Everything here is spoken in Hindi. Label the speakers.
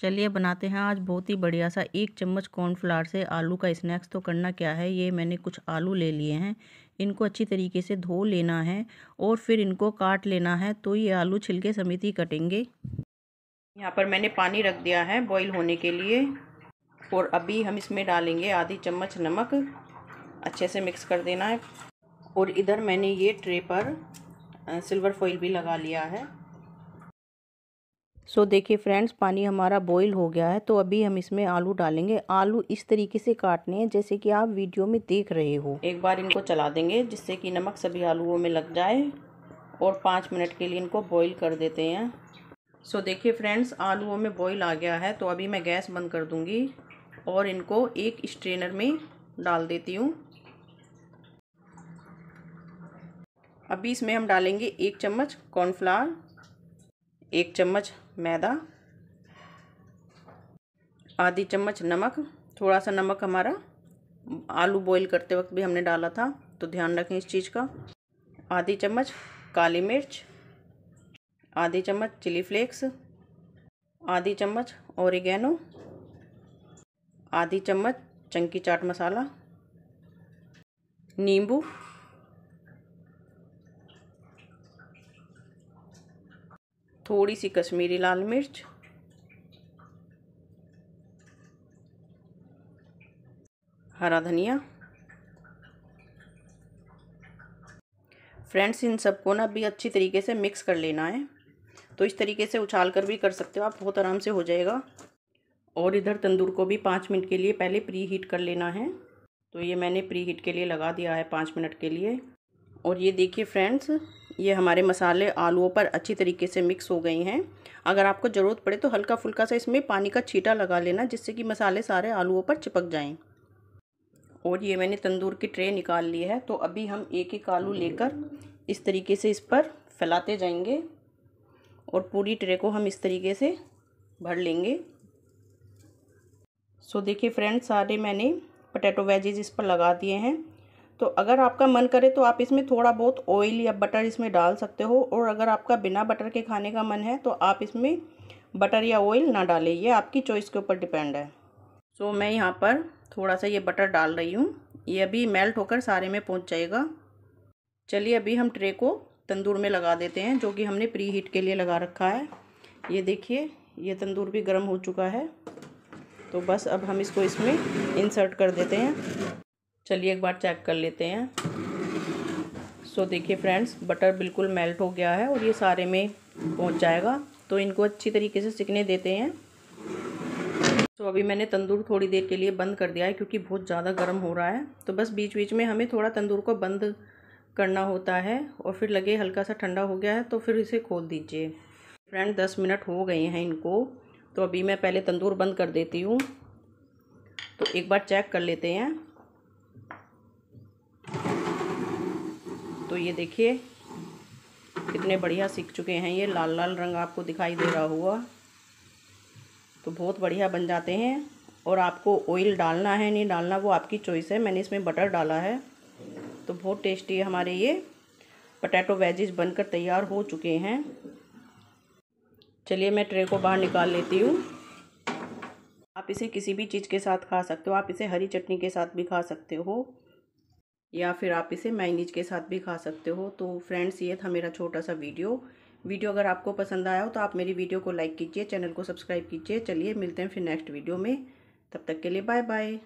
Speaker 1: चलिए बनाते हैं आज बहुत ही बढ़िया सा एक चम्मच कॉर्नफ्लावर से आलू का स्नैक्स तो करना क्या है ये मैंने कुछ आलू ले लिए हैं इनको अच्छी तरीके से धो लेना है और फिर इनको काट लेना है तो ये आलू छिलके समेत ही कटेंगे यहाँ पर मैंने पानी रख दिया है बॉईल होने के लिए और अभी हम इसमें डालेंगे आधी चम्मच नमक अच्छे से मिक्स कर देना है और इधर मैंने ये ट्रे पर सिल्वर फॉइल भी लगा लिया है सो देखिए फ्रेंड्स पानी हमारा बॉईल हो गया है तो अभी हम इसमें आलू डालेंगे आलू इस तरीके से काटने हैं जैसे कि आप वीडियो में देख रहे हो एक बार इनको चला देंगे जिससे कि नमक सभी आलूओं में लग जाए और पाँच मिनट के लिए इनको बॉईल कर देते हैं सो देखिए फ्रेंड्स आलूओं में बॉईल आ गया है तो अभी मैं गैस बंद कर दूँगी और इनको एक स्ट्रेनर में डाल देती हूँ अभी इसमें हम डालेंगे एक चम्मच कॉर्नफ्लावर एक चम्मच मैदा आधी चम्मच नमक थोड़ा सा नमक हमारा आलू बॉईल करते वक्त भी हमने डाला था तो ध्यान रखें इस चीज़ का आधी चम्मच काली मिर्च आधी चम्मच चिली फ्लेक्स आधी चम्मच ओरिगेनो आधी चम्मच चंकी चाट मसाला नींबू थोड़ी सी कश्मीरी लाल मिर्च हरा धनिया फ्रेंड्स इन सबको ना भी अच्छी तरीके से मिक्स कर लेना है तो इस तरीके से उछाल कर भी कर सकते हो आप बहुत आराम से हो जाएगा और इधर तंदूर को भी पाँच मिनट के लिए पहले प्री हीट कर लेना है तो ये मैंने प्री हीट के लिए लगा दिया है पाँच मिनट के लिए और ये देखिए फ्रेंड्स ये हमारे मसाले आलूओं पर अच्छी तरीके से मिक्स हो गई हैं अगर आपको ज़रूरत पड़े तो हल्का फुल्का सा इसमें पानी का छीटा लगा लेना जिससे कि मसाले सारे आलूओं पर चिपक जाएं और ये मैंने तंदूर की ट्रे निकाल ली है तो अभी हम एक एक आलू लेकर इस तरीके से इस पर फैलाते जाएंगे और पूरी ट्रे को हम इस तरीके से भर लेंगे सो देखिए फ्रेंड्स सारे मैंने पटेटो वेजेज इस पर लगा दिए हैं तो अगर आपका मन करे तो आप इसमें थोड़ा बहुत ऑयल या बटर इसमें डाल सकते हो और अगर आपका बिना बटर के खाने का मन है तो आप इसमें बटर या ऑयल ना डालें ये आपकी चॉइस के ऊपर डिपेंड है सो so, मैं यहाँ पर थोड़ा सा ये बटर डाल रही हूँ ये अभी मेल्ट होकर सारे में पहुँच जाएगा चलिए अभी हम ट्रे को तंदूर में लगा देते हैं जो कि हमने प्री हीट के लिए लगा रखा है ये देखिए ये तंदूर भी गर्म हो चुका है तो बस अब हम इसको इसमें इंसर्ट कर देते हैं चलिए एक बार चेक कर लेते हैं सो देखिए फ्रेंड्स बटर बिल्कुल मेल्ट हो गया है और ये सारे में पहुंच जाएगा तो इनको अच्छी तरीके से सिकने देते हैं तो अभी मैंने तंदूर थोड़ी देर के लिए बंद कर दिया है क्योंकि बहुत ज़्यादा गर्म हो रहा है तो बस बीच बीच में हमें थोड़ा तंदूर को बंद करना होता है और फिर लगे हल्का सा ठंडा हो गया है तो फिर इसे खोल दीजिए फ्रेंड दस मिनट हो गए हैं इनको तो अभी मैं पहले तंदूर बंद कर देती हूँ तो एक बार चेक कर लेते हैं तो ये देखिए कितने बढ़िया सीख चुके हैं ये लाल लाल रंग आपको दिखाई दे रहा हुआ तो बहुत बढ़िया बन जाते हैं और आपको ऑयल डालना है नहीं डालना वो आपकी चॉइस है मैंने इसमें बटर डाला है तो बहुत टेस्टी हमारे ये पटैटो वेजेस बनकर तैयार हो चुके हैं चलिए मैं ट्रे को बाहर निकाल लेती हूँ आप इसे किसी भी चीज़ के साथ खा सकते हो आप इसे हरी चटनी के साथ भी खा सकते हो या फिर आप इसे मैंगज के साथ भी खा सकते हो तो फ्रेंड्स ये था मेरा छोटा सा वीडियो वीडियो अगर आपको पसंद आया हो तो आप मेरी वीडियो को लाइक कीजिए चैनल को सब्सक्राइब कीजिए चलिए मिलते हैं फिर नेक्स्ट वीडियो में तब तक के लिए बाय बाय